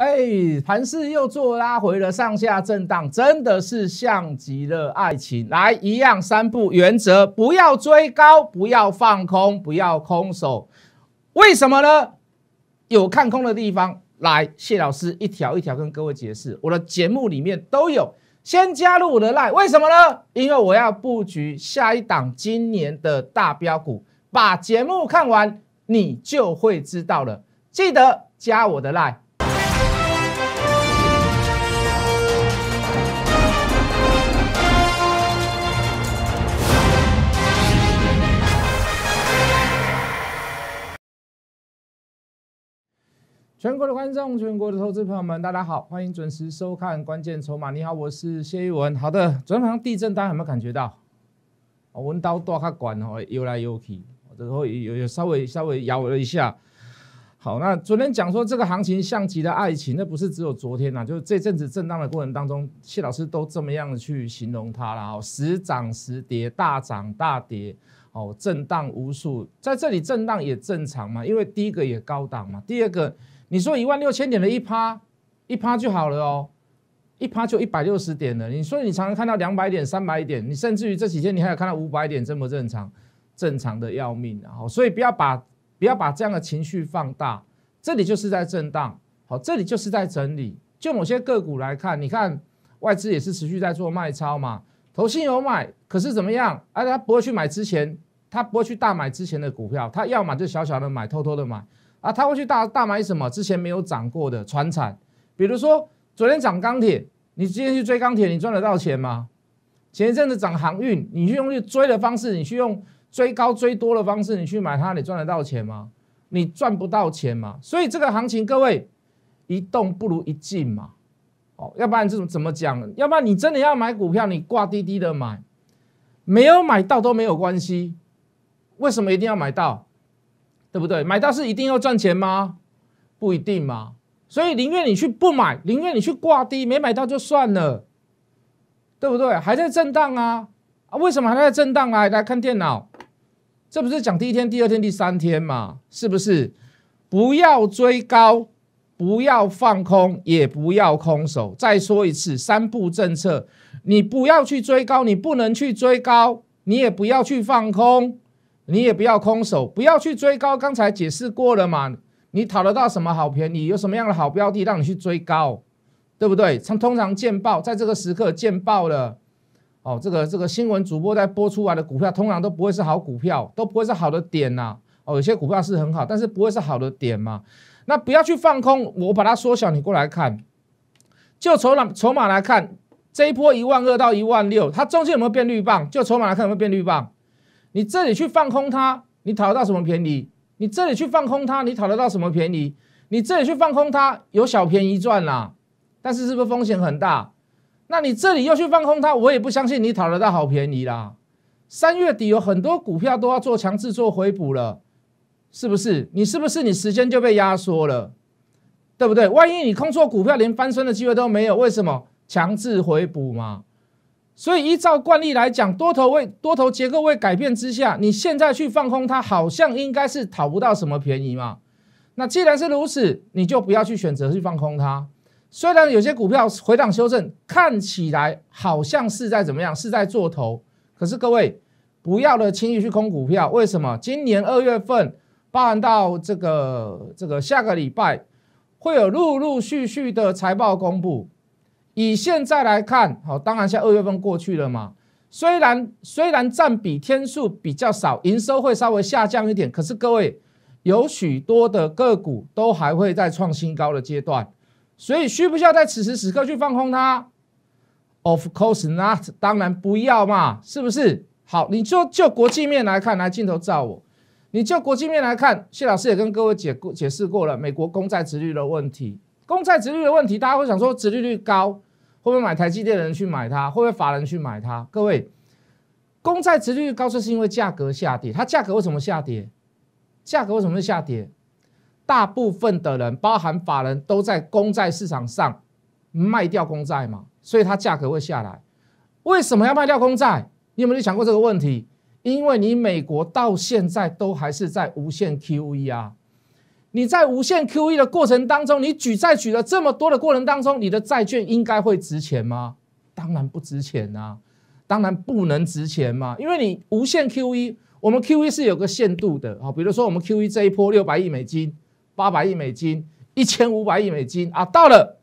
哎，盘势又做拉回了，上下震荡，真的是像极了爱情来一样。三步原则：不要追高，不要放空，不要空手。为什么呢？有看空的地方，来谢老师一条一条跟各位解释。我的节目里面都有。先加入我的 line，为什么呢？因为我要布局下一档今年的大标股。把节目看完，你就会知道了。记得加我的 line。全国的观众，全国的投资朋友们，大家好，欢迎准时收看《关键筹码》。你好，我是谢玉文。好的，昨天好像地震，大家有没有感觉到？我闻到剁卡管哦，游来游去，我这时候有有稍微稍微摇了一下。好，那昨天讲说这个行情像极了爱情，那不是只有昨天啊，就是这阵子震荡的过程当中，谢老师都这么样的去形容它了。哦，时涨时跌，大涨大跌，哦，震荡无数，在这里震荡也正常嘛，因为第一个也高档嘛，第二个。你说一万六千点的一趴，一趴就好了哦，一趴就一百六十点了。你说你常常看到两百点、三百点，你甚至于这几天你还有看到五百点，正不正常？正常的要命啊！所以不要把不要把这样的情绪放大。这里就是在震荡，好，这里就是在整理。就某些个股来看，你看外资也是持续在做卖超嘛，投信有买，可是怎么样？哎，他不会去买之前，他不会去大买之前的股票，他要买就小小的买，偷偷的买。啊，他会去大大买什么？之前没有涨过的船产，比如说昨天涨钢铁，你今天去追钢铁，你赚得到钱吗？前一阵子涨航运，你去用去追的方式，你去用追高追多的方式，你去买它，你赚得到钱吗？你赚不到钱嘛。所以这个行情，各位一动不如一静嘛。哦，要不然怎种怎么讲？要不然你真的要买股票，你挂滴滴的买，没有买到都没有关系。为什么一定要买到？对不对？买到是一定要赚钱吗？不一定嘛。所以宁愿你去不买，宁愿你去挂低，没买到就算了，对不对？还在震荡啊！啊，为什么还在震荡啊？来看电脑，这不是讲第一天、第二天、第三天嘛？是不是？不要追高，不要放空，也不要空手。再说一次，三步政策，你不要去追高，你不能去追高，你也不要去放空。你也不要空手，不要去追高。刚才解释过了嘛？你讨得到什么好便宜？有什么样的好标的让你去追高，对不对？它通常见报，在这个时刻见报了。哦，这个这个新闻主播在播出来的股票，通常都不会是好股票，都不会是好的点呐。哦，有些股票是很好，但是不会是好的点嘛。那不要去放空，我把它缩小，你过来看。就筹码筹码来看，这一波一万二到一万六，它中间有没有变绿棒？就筹码来看有没有变绿棒？你这里去放空它，你讨得到什么便宜？你这里去放空它，你讨得到什么便宜？你这里去放空它，有小便宜赚啦，但是是不是风险很大？那你这里又去放空它，我也不相信你讨得到好便宜啦。三月底有很多股票都要做强制做回补了，是不是？你是不是你时间就被压缩了，对不对？万一你空错股票，连翻身的机会都没有，为什么强制回补嘛？所以依照惯例来讲，多头位、多头结构位改变之下，你现在去放空它，好像应该是讨不到什么便宜嘛。那既然是如此，你就不要去选择去放空它。虽然有些股票回档修正，看起来好像是在怎么样，是在做头，可是各位不要的轻易去空股票。为什么？今年二月份，包含到这个这个下个礼拜，会有陆陆续续的财报公布。以现在来看，好，当然，像二月份过去了嘛，虽然虽然占比天数比较少，营收会稍微下降一点，可是各位有许多的个股都还会在创新高的阶段，所以需不需要在此时此刻去放空它？Of course not，当然不要嘛，是不是？好，你就就国际面来看，来镜头照我，你就国际面来看，谢老师也跟各位解过解释过了，美国公债殖率的问题。公债殖率的问题，大家会想说殖利率高，会不会买台积电的人去买它？会不会法人去买它？各位，公债殖利率高，这是因为价格下跌。它价格为什么下跌？价格为什么会下跌？大部分的人，包含法人都在公债市场上卖掉公债嘛，所以它价格会下来。为什么要卖掉公债？你有没有想过这个问题？因为你美国到现在都还是在无限 QE 啊。你在无限 QE 的过程当中，你举债举了这么多的过程当中，你的债券应该会值钱吗？当然不值钱啊，当然不能值钱嘛，因为你无限 QE，我们 QE 是有个限度的啊。比如说我们 QE 这一波六百亿美金、八百亿美金、一千五百亿美金啊，到了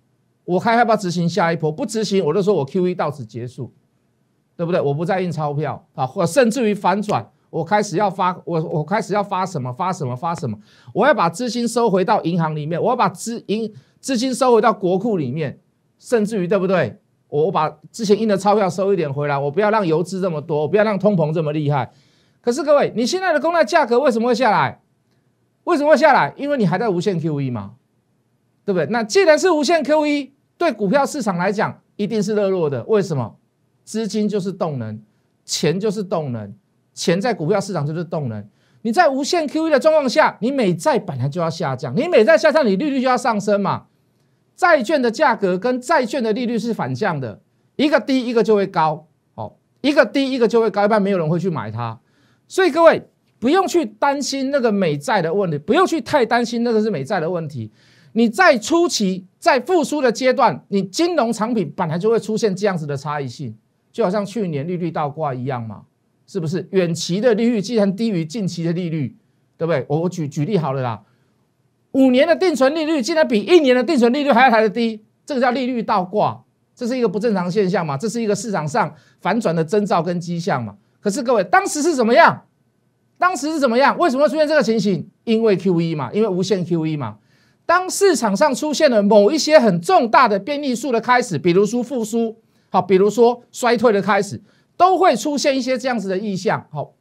我还要不要执行下一波？不执行，我就说我 QE 到此结束，对不对？我不再印钞票啊，或甚至于反转。我开始要发我我开始要发什么发什么发什么？我要把资金收回到银行里面，我要把资银资金收回到国库里面，甚至于对不对？我我把之前印的钞票收一点回来，我不要让游资这么多，我不要让通膨这么厉害。可是各位，你现在的工业价格为什么会下来？为什么会下来？因为你还在无限 QE 嘛，对不对？那既然是无限 QE，对股票市场来讲一定是热络的。为什么？资金就是动能，钱就是动能。钱在股票市场就是动能。你在无限 QE 的状况下，你美债本来就要下降，你美债下降，你利率就要上升嘛。债券的价格跟债券的利率是反向的，一个低，一个就会高。哦，一个低，一个就会高，一般没有人会去买它。所以各位不用去担心那个美债的问题，不用去太担心那个是美债的问题。你在初期在复苏的阶段，你金融产品本来就会出现这样子的差异性，就好像去年利率倒挂一样嘛。是不是远期的利率既然低于近期的利率，对不对？我我举举例好了啦，五年的定存利率竟然比一年的定存利率还要来的低，这个叫利率倒挂，这是一个不正常现象嘛？这是一个市场上反转的征兆跟迹象嘛？可是各位当时是怎么样？当时是怎么样？为什么出现这个情形？因为 Q E 嘛，因为无限 Q E 嘛。当市场上出现了某一些很重大的变异数的开始，比如说复苏，好，比如说衰退的开始。都会出现一些这样子的意象。好，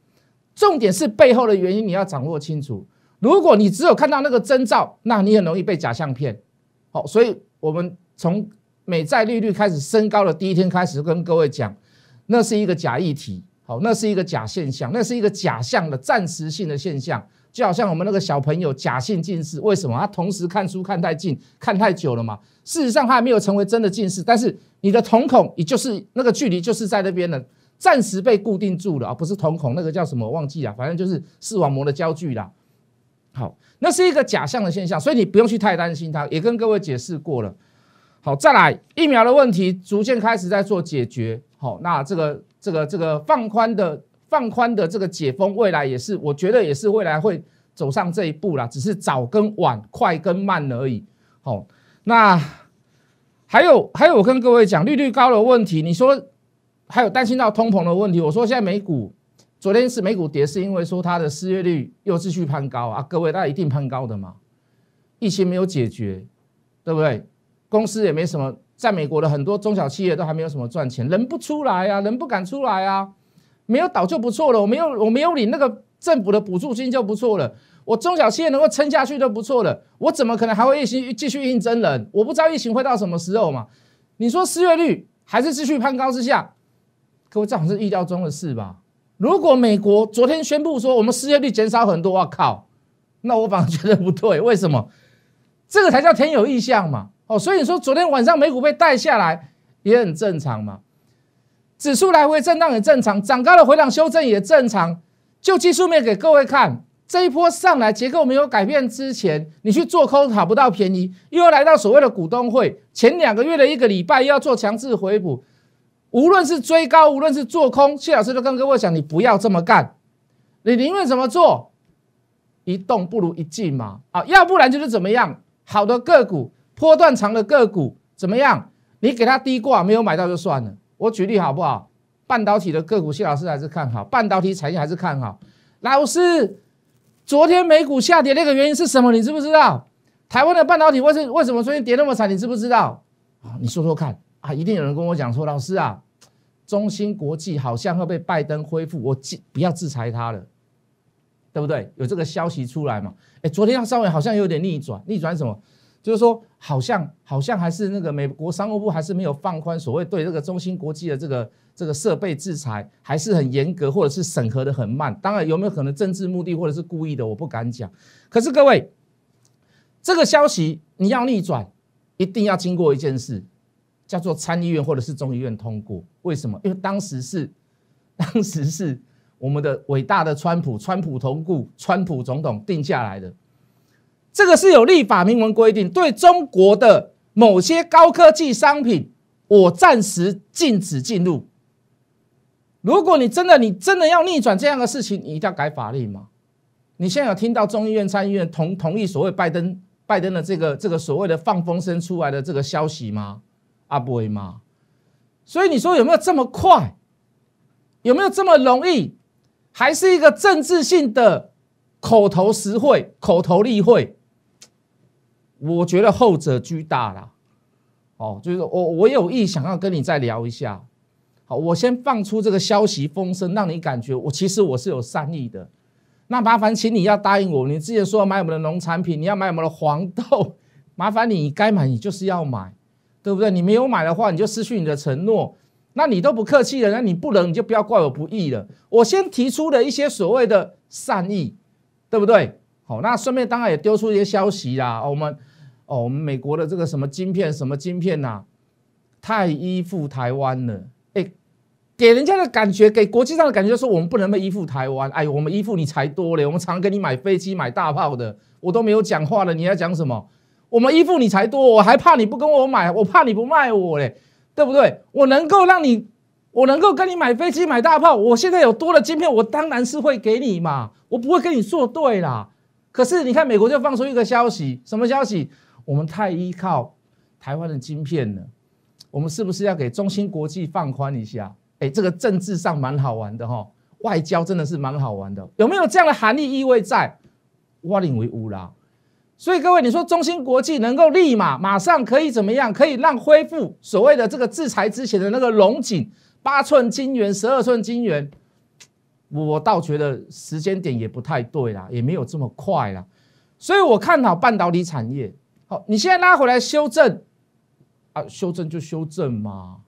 重点是背后的原因你要掌握清楚。如果你只有看到那个征兆，那你很容易被假象骗。好，所以我们从美债利率开始升高的第一天开始跟各位讲，那是一个假议题，好，那是一个假现象，那是一个假象的暂时性的现象。就好像我们那个小朋友假性近视，为什么他同时看书看太近、看太久了嘛？事实上他还没有成为真的近视，但是你的瞳孔，也就是那个距离就是在那边的。暂时被固定住了啊，不是瞳孔，那个叫什么忘记了，反正就是视网膜的焦距啦。好，那是一个假象的现象，所以你不用去太担心它。也跟各位解释过了。好，再来疫苗的问题，逐渐开始在做解决。好，那这个这个这个放宽的放宽的这个解封，未来也是，我觉得也是未来会走上这一步啦，只是早跟晚、快跟慢而已。好，那还有还有，我跟各位讲利率高的问题，你说。还有担心到通膨的问题。我说现在美股昨天是美股跌，是因为说它的失业率又继续攀高啊！各位，那一定攀高的嘛？疫情没有解决，对不对？公司也没什么，在美国的很多中小企业都还没有什么赚钱，人不出来啊，人不敢出来啊，没有倒就不错了。我没有我没有领那个政府的补助金就不错了，我中小企业能够撑下去就不错了。我怎么可能还会疫情继续应征人？我不知道疫情会到什么时候嘛？你说失业率还是继续攀高之下？各位，这好像是预料中的事吧？如果美国昨天宣布说我们失业率减少很多，我靠，那我反而觉得不对。为什么？这个才叫天有异象嘛！哦，所以你说昨天晚上美股被带下来也很正常嘛？指数来回震荡也正常，涨高了回档修正也正常。就技术面给各位看，这一波上来结构没有改变之前，你去做空讨不到便宜，又要来到所谓的股东会，前两个月的一个礼拜又要做强制回补。无论是追高，无论是做空，谢老师都跟各位讲，你不要这么干。你宁愿怎么做？一动不如一静嘛。啊，要不然就是怎么样？好的个股，波段长的个股怎么样？你给它低挂，没有买到就算了。我举例好不好？半导体的个股，谢老师还是看好，半导体产业还是看好。老师，昨天美股下跌那个原因是什么？你知不知道？台湾的半导体为什为什么最近跌那么惨？你知不知道？啊，你说说看。啊！一定有人跟我讲说：“老师啊，中芯国际好像要被拜登恢复，我不要制裁他了，对不对？有这个消息出来嘛？”哎，昨天稍微好像有点逆转，逆转什么？就是说，好像好像还是那个美国商务部还是没有放宽所谓对这个中芯国际的这个这个设备制裁，还是很严格，或者是审核的很慢。当然，有没有可能政治目的或者是故意的，我不敢讲。可是各位，这个消息你要逆转，一定要经过一件事。叫做参议院或者是众议院通过，为什么？因为当时是 当时是我们的伟大的川普，川普同过，川普总统定下来的，这个是有立法明文规定，对中国的某些高科技商品，我暂时禁止进入。如果你真的你真的要逆转这样的事情，你一定要改法律吗？你现在有听到众议院参议院同同意所谓拜登拜登的这个这个所谓的放风声出来的这个消息吗？阿会妈，所以你说有没有这么快？有没有这么容易？还是一个政治性的口头实惠、口头例会？我觉得后者居大了。哦，就是我我有意想要跟你再聊一下。好，我先放出这个消息风声，让你感觉我其实我是有善意的。那麻烦，请你要答应我，你之前说要买我们的农产品，你要买我们的黄豆，麻烦你该买，你就是要买。对不对？你没有买的话，你就失去你的承诺。那你都不客气了，那你不能，你就不要怪我不义了。我先提出了一些所谓的善意，对不对？好，那顺便当然也丢出一些消息啦。我们哦，我们美国的这个什么晶片，什么晶片呐，太依附台湾了。哎，给人家的感觉，给国际上的感觉，就是我们不能被依附台湾。哎，我们依附你才多嘞，我们常给你买飞机、买大炮的。我都没有讲话了，你要讲什么？我们依附你才多，我还怕你不跟我买，我怕你不卖我嘞，对不对？我能够让你，我能够跟你买飞机买大炮，我现在有多的晶片，我当然是会给你嘛，我不会跟你作对啦。可是你看，美国就放出一个消息，什么消息？我们太依靠台湾的晶片了，我们是不是要给中芯国际放宽一下？哎，这个政治上蛮好玩的哈，外交真的是蛮好玩的，有没有这样的含义意味在？我认为乌啦。所以各位，你说中芯国际能够立马马上可以怎么样，可以让恢复所谓的这个制裁之前的那个龙井八寸金元、十二寸金元，我我倒觉得时间点也不太对啦，也没有这么快啦。所以我看好半导体产业。好，你现在拉回来修正啊，修正就修正嘛，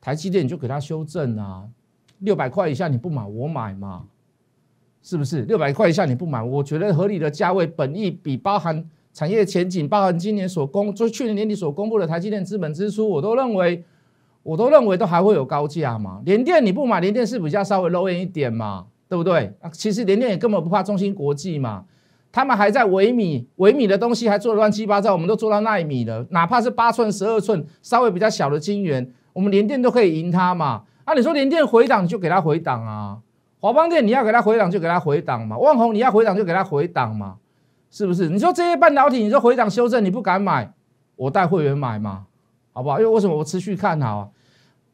台积电你就给它修正啊，六百块以下你不买我买嘛。是不是六百块以下你不买？我觉得合理的价位，本意比包含产业前景，包含今年所公，就去年年底所公布的台积电资本支出，我都认为，我都认为都还会有高价嘛。联电你不买，联电是比较稍微 low 一点嘛，对不对？啊，其实联电也根本不怕中芯国际嘛，他们还在微米，微米的东西还做的乱七八糟，我们都做到纳米了，哪怕是八寸、十二寸稍微比较小的晶圆，我们联电都可以赢他嘛。啊，你说联电回档就给他回档啊。华邦电你要给它回档就给它回档嘛，万虹你要回档就给它回档嘛，是不是？你说这些半导体你说回档修正你不敢买，我带会员买嘛，好不好？因为为什么我持续看好啊？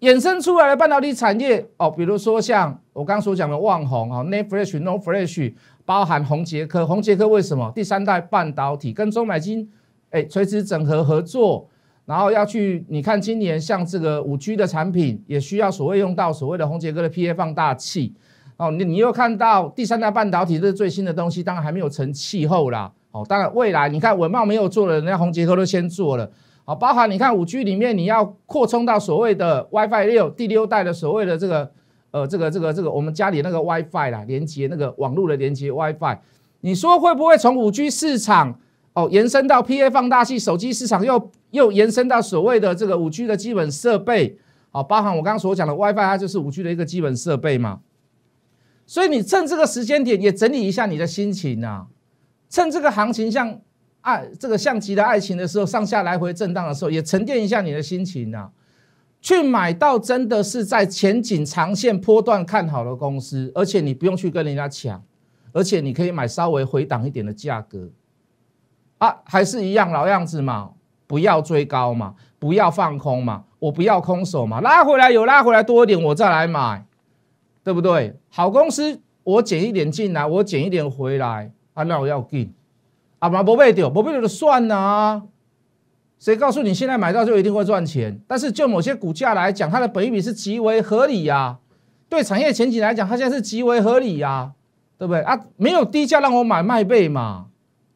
衍生出来的半导体产业哦，比如说像我刚刚所讲的万虹啊，Nepfresh、Nofresh，包含红杰科，红杰科为什么？第三代半导体跟中买金哎垂直整合合作，然后要去你看今年像这个五 G 的产品也需要所谓用到所谓的红杰科的 PA 放大器。哦，你你又看到第三代半导体这是最新的东西，当然还没有成气候啦。哦，当然未来你看文茂没有做了，人家宏杰科都先做了。好，包含你看五 G 里面你要扩充到所谓的 WiFi 六第六代的所谓的这个呃这个这个这个我们家里那个 WiFi 啦，连接那个网络的连接 WiFi，你说会不会从五 G 市场哦延伸到 PA 放大器手机市场，又又延伸到所谓的这个五 G 的基本设备？好，包含我刚刚所讲的 WiFi，它就是五 G 的一个基本设备嘛。所以你趁这个时间点也整理一下你的心情啊，趁这个行情像爱这个像极了爱情的时候，上下来回震荡的时候，也沉淀一下你的心情啊，去买到真的是在前景长线波段看好的公司，而且你不用去跟人家抢，而且你可以买稍微回档一点的价格，啊，还是一样老样子嘛，不要追高嘛，不要放空嘛，我不要空手嘛，拉回来有拉回来多一点，我再来买。对不对？好公司，我减一点进来，我减一点回来，啊，那我要进。啊，嘛不卖掉，不卖掉就算了啊。谁告诉你现在买到就一定会赚钱？但是就某些股价来讲，它的本一比是极为合理呀。对产业前景来讲，它现在是极为合理呀，对不对？啊，没有低价让我买卖背嘛？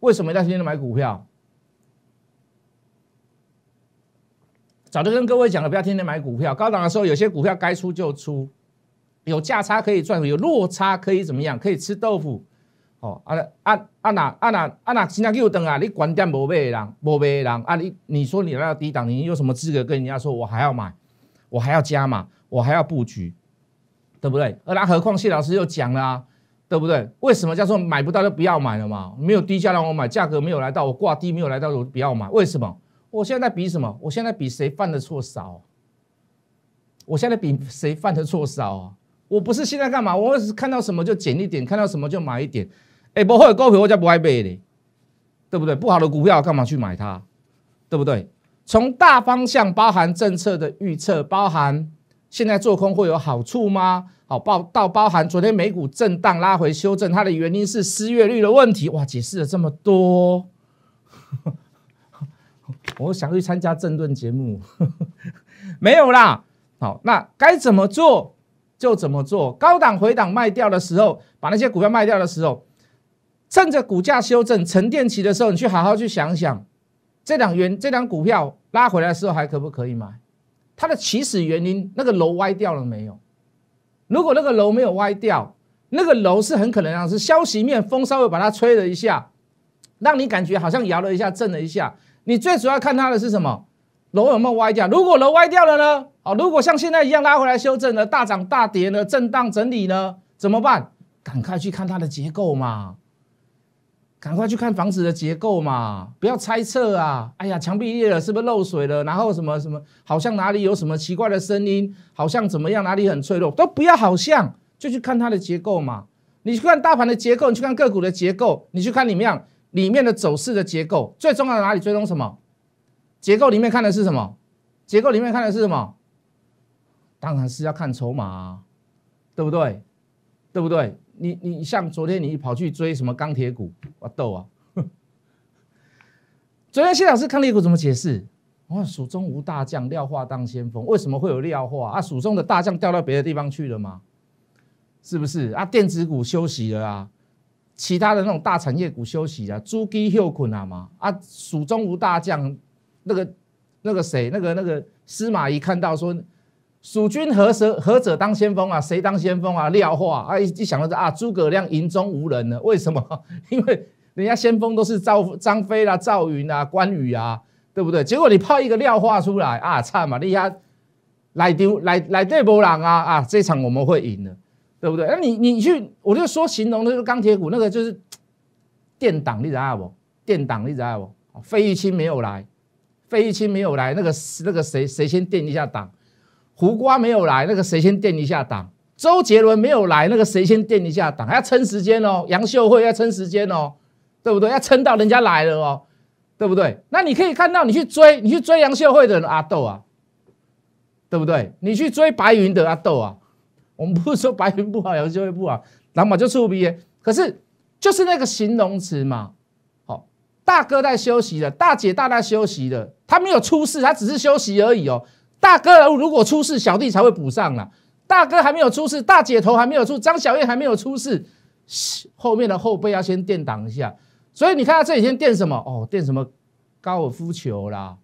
为什么一天天买股票？早就跟各位讲了，不要天天买股票。高档的时候，有些股票该出就出。有价差可以赚，有落差可以怎么样？可以吃豆腐哦！啊啊啊哪啊哪啊哪？新加坡等啊，你观点没买的人，没买的人啊，你你说你那个低档，你有什么资格跟人家说我还要买，我还要加码，我还要布局，对不对？而那何况谢老师又讲了，对不对？为什么叫做买不到就不要买了嘛？没有低价让我买，价格没有来到我挂低没有来到我不要买，为什么？我现在比什么？我现在比谁犯的错少？我现在比谁犯的错少啊？我不是现在干嘛，我是看到什么就减一点，看到什么就买一点。哎，不会有高票我才不爱背嘞，对不对？不好的股票干嘛去买它，对不对？从大方向包含政策的预测，包含现在做空会有好处吗？好，包到包含昨天美股震荡拉回修正，它的原因是失业率的问题。哇，解释了这么多，我想去参加政论节目，没有啦。好，那该怎么做？又怎么做？高档回档卖掉的时候，把那些股票卖掉的时候，趁着股价修正、沉淀期的时候，你去好好去想想，这两元、这两股票拉回来的时候，还可不可以买？它的起始原因，那个楼歪掉了没有？如果那个楼没有歪掉，那个楼是很可能啊，是消息面风稍微把它吹了一下，让你感觉好像摇了一下、震了一下。你最主要看它的是什么？楼有没有歪掉？如果楼歪掉了呢？哦，如果像现在一样拉回来修正了，大涨大跌呢，震荡整理呢，怎么办？赶快去看它的结构嘛！赶快去看房子的结构嘛！不要猜测啊！哎呀，墙壁裂了是不是漏水了？然后什么什么，好像哪里有什么奇怪的声音，好像怎么样，哪里很脆弱，都不要好像，就去看它的结构嘛！你去看大盘的结构，你去看个股的结构，你去看里面里面的走势的结构，最重要的哪里？追踪什么？结构里面看的是什么？结构里面看的是什么？当然是要看筹码，对不对？对不对？你你像昨天你跑去追什么钢铁股，我逗啊！昨天谢老师钢铁股怎么解释？哇，蜀中无大将，廖化当先锋。为什么会有廖化啊？蜀中的大将调到别的地方去了吗？是不是啊？电子股休息了啊，其他的那种大产业股休息啊，猪鸡休困了吗？啊，蜀中无大将。那个、那个谁、那个、那个司马懿看到说，蜀军何时何者当先锋啊？谁当先锋啊？廖化啊！一一想到这啊，诸葛亮营中无人呢？为什么？因为人家先锋都是赵、张飞啦、赵云啊、关羽啊，对不对？结果你派一个廖化出来啊，差嘛！人家来丢来来对波浪啊啊，这场我们会赢的，对不对？那你你去，我就说形容那个钢铁股，那个就是 电挡，你知道不？电挡，你知道不？费玉清没有来。费玉清没有来，那个那个谁谁先垫一下档？胡瓜没有来，那个谁先垫一下档？周杰伦没有来，那个谁先垫一下档？要撑时间哦，杨秀惠要撑时间哦，对不对？要撑到人家来了哦，对不对？那你可以看到，你去追你去追杨秀惠的阿斗啊，对不对？你去追白云的阿斗啊？我们不是说白云不好，杨秀慧不好，难保就臭鼻。可是就是那个形容词嘛。大哥在休息的，大姐大在休息的。他没有出事，他只是休息而已哦。大哥如果出事，小弟才会补上啦。大哥还没有出事，大姐头还没有出，张小燕还没有出事，后面的后背要先垫挡一下。所以你看他这几天垫什么？哦，垫什么高尔夫球啦，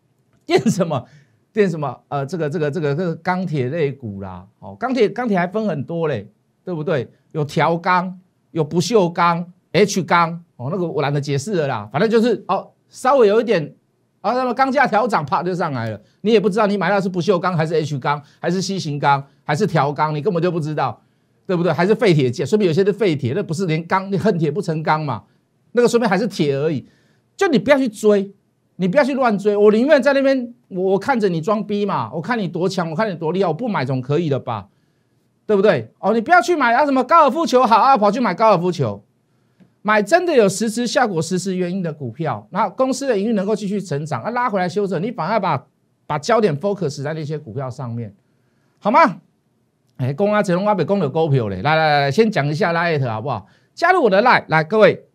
垫什么垫什么？呃，这个这个这个这个钢铁肋骨啦，哦，钢铁钢铁还分很多嘞，对不对？有条钢，有不锈钢，H 钢。哦，那个我懒得解释了啦，反正就是哦，稍微有一点啊，那么钢价调涨，啪就上来了。你也不知道你买到是不锈钢还是 H 钢，还是 C 型钢，还是调钢，你根本就不知道，对不对？还是废铁件，说明有些是废铁，那不是连钢，你恨铁不成钢嘛？那个说明还是铁而已，就你不要去追，你不要去乱追，我宁愿在那边，我我看着你装逼嘛，我看你多强，我看你多厉害，我不买总可以的吧？对不对？哦，你不要去买啊，什么高尔夫球好啊，跑去买高尔夫球。买真的有实质效果、实质原因的股票，那公司的盈利能够继续成长，啊拉回来修正，你反而把把焦点 focus 在那些股票上面，好吗？哎，公啊只能挖北，公有股票嘞，来来来先讲一下 l i g 好不好？加入我的 l i g e 来各位，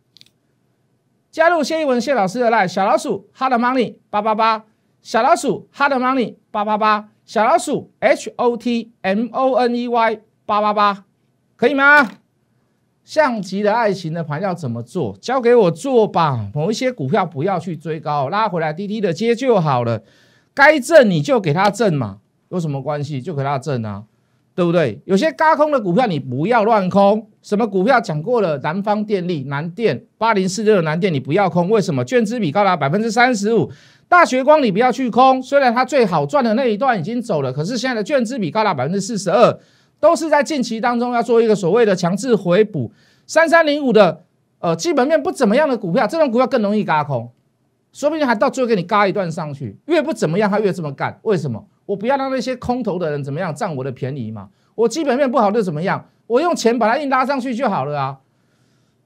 加入谢一文谢老师的 l i g e 小老鼠 hard money 八八八，小老鼠 hard money 八八八，小老鼠 h o t m o n e y 八八八，可以吗？像极的爱情的盘要怎么做？交给我做吧。某一些股票不要去追高，拉回来低低的接就好了。该挣你就给他挣嘛，有什么关系？就给他挣啊，对不对？有些高空的股票你不要乱空。什么股票讲过了？南方电力、南电、八零四六的南电你不要空。为什么？券支比高达百分之三十五。大学光你不要去空，虽然它最好赚的那一段已经走了，可是现在的券支比高达百分之四十二。都是在近期当中要做一个所谓的强制回补，三三零五的呃基本面不怎么样的股票，这种股票更容易嘎空，说不定还到最后给你嘎一段上去，越不怎么样他越这么干，为什么？我不要让那些空头的人怎么样占我的便宜嘛？我基本面不好就怎么样，我用钱把它硬拉上去就好了啊，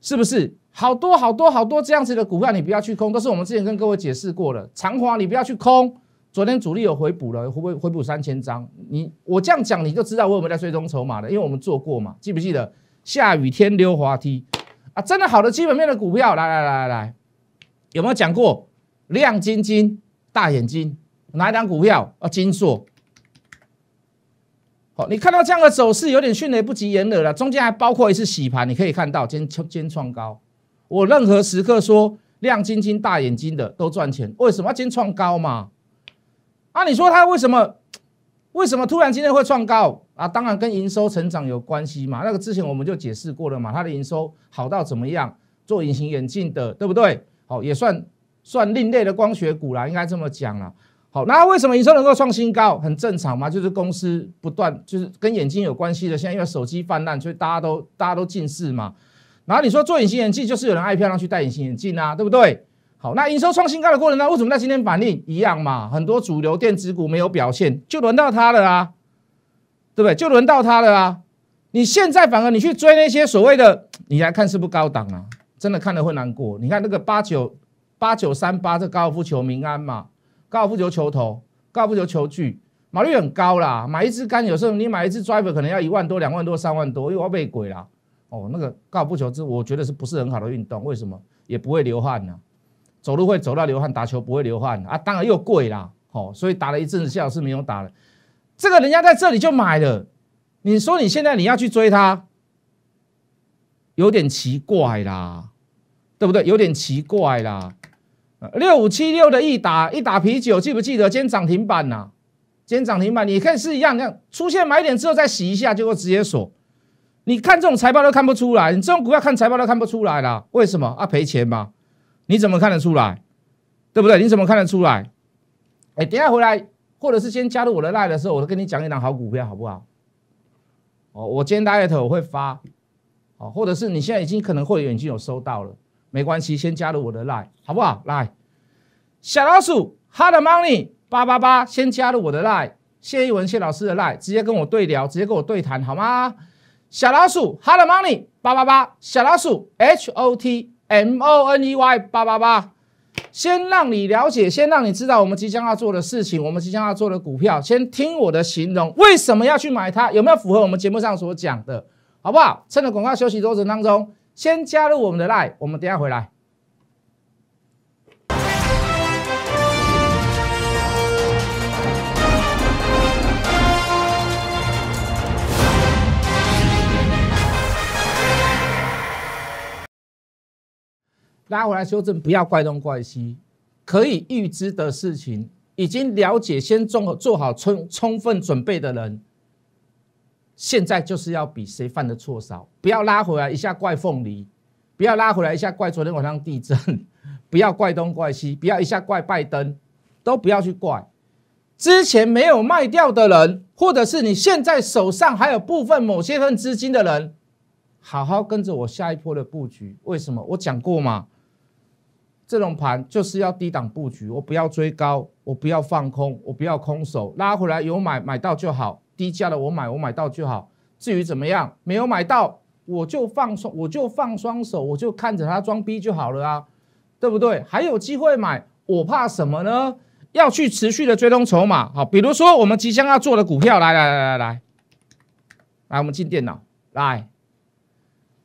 是不是？好多好多好多这样子的股票你不要去空，都是我们之前跟各位解释过的。长华你不要去空。昨天主力有回补了，回不回补三千张？你我这样讲，你就知道我有没有在追踪筹码了，因为我们做过嘛，记不记得？下雨天溜滑梯啊！真的好的基本面的股票，来来来来来，有没有讲过亮晶晶大眼睛？哪一档股票？啊，金硕。好，你看到这样的走势，有点迅雷不及掩耳了。中间还包括一次洗盘，你可以看到，今天今创高。我任何时刻说亮晶晶大眼睛的都赚钱，为什么要今创高嘛？那你说它为什么，为什么突然今天会创高啊？当然跟营收成长有关系嘛。那个之前我们就解释过了嘛，它的营收好到怎么样？做隐形眼镜的，对不对？好，也算算另类的光学股啦，应该这么讲啦。好，那为什么营收能够创新高？很正常嘛，就是公司不断，就是跟眼睛有关系的。现在因为手机泛滥，所以大家都大家都近视嘛。然后你说做隐形眼镜，就是有人爱漂亮去戴隐形眼镜啊，对不对？好，那营收创新高的过程呢？为什么在今天反逆一样嘛？很多主流电子股没有表现，就轮到它了啊，对不对？就轮到它了啊！你现在反而你去追那些所谓的，你来看是不是高档啊？真的看了会难过。你看那个八九八九三八这高尔夫球民安嘛，高尔夫球球头、高尔夫球球具，毛利率很高啦。买一支杆，有时候你买一支 driver 可能要一万多、两万多、三万多，又要被鬼啦。哦，那个高尔夫球这我觉得是不是很好的运动？为什么也不会流汗呢？走路会走到流汗，打球不会流汗啊，当然又贵啦。好，所以打了一阵子，谢老师没有打了。这个人家在这里就买了，你说你现在你要去追他，有点奇怪啦，对不对？有点奇怪啦。六五七六的一打一打啤酒，记不记得？今天涨停板呐，今天涨停板，你可以是一样一样出现买点之后再洗一下，就会直接锁。你看这种财报都看不出来，你这种股票看财报都看不出来啦。为什么啊？赔钱吗？你怎么看得出来，对不对？你怎么看得出来？哎，等下回来，或者是先加入我的 line 的时候，我跟你讲一档好股票，好不好？哦，我今天 line 头我会发，哦，或者是你现在已经可能会者已经有收到了，没关系，先加入我的 line，好不好？line 小老鼠 h a r d money 八八八，先加入我的 line，谢一文谢老师的 line，直接跟我对聊，直接跟我对谈，好吗？小老鼠 h a r d money 八八八，小老鼠 h o t。M O N E Y 八八八，先让你了解，先让你知道我们即将要做的事情，我们即将要做的股票，先听我的形容，为什么要去买它，有没有符合我们节目上所讲的，好不好？趁着广告休息过程当中，先加入我们的 l i n e 我们等下回来。拉回来修正，不要怪东怪西。可以预知的事情，已经了解，先做做好充充分准备的人，现在就是要比谁犯的错少。不要拉回来一下怪凤梨，不要拉回来一下怪昨天晚上地震，不要怪东怪西，不要一下怪拜登，都不要去怪。之前没有卖掉的人，或者是你现在手上还有部分某些份资金的人，好好跟着我下一波的布局。为什么？我讲过嘛，这种盘就是要低档布局，我不要追高，我不要放空，我不要空手拉回来有买买到就好，低价的我买我买到就好。至于怎么样没有买到，我就放松，我就放双手，我就看着他装逼就好了啊，对不对？还有机会买，我怕什么呢？要去持续的追踪筹码。好，比如说我们即将要做的股票，来来来来来，来我们进电脑，来，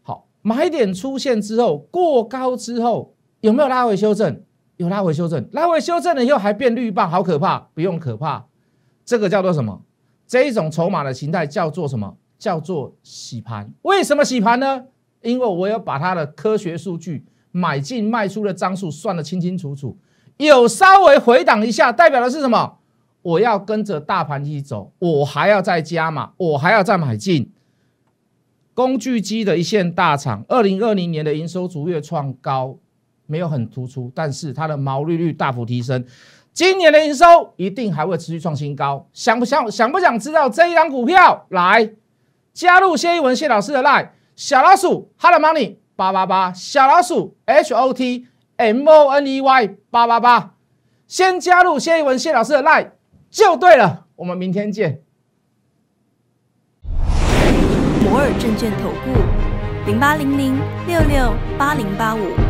好，买点出现之后，过高之后。有没有拉回修正？有拉回修正，拉回修正了以后还变绿棒，好可怕！不用可怕，这个叫做什么？这一种筹码的形态叫做什么？叫做洗盘。为什么洗盘呢？因为我要把它的科学数据、买进卖出的张数算得清清楚楚。有稍微回档一下，代表的是什么？我要跟着大盘一起走，我还要再加码，我还要再买进。工具机的一线大厂，二零二零年的营收逐月创高。没有很突出，但是它的毛利率大幅提升，今年的营收一定还会持续创新高。想不想想不想知道这一张股票？来加入谢一文谢老师的 line 小老鼠 Hello Money 八八八小老鼠 H O T M O N E Y 八八八，先加入谢一文谢老师的 line 就对了。我们明天见。摩尔证券投顾零八零零六六八零八五。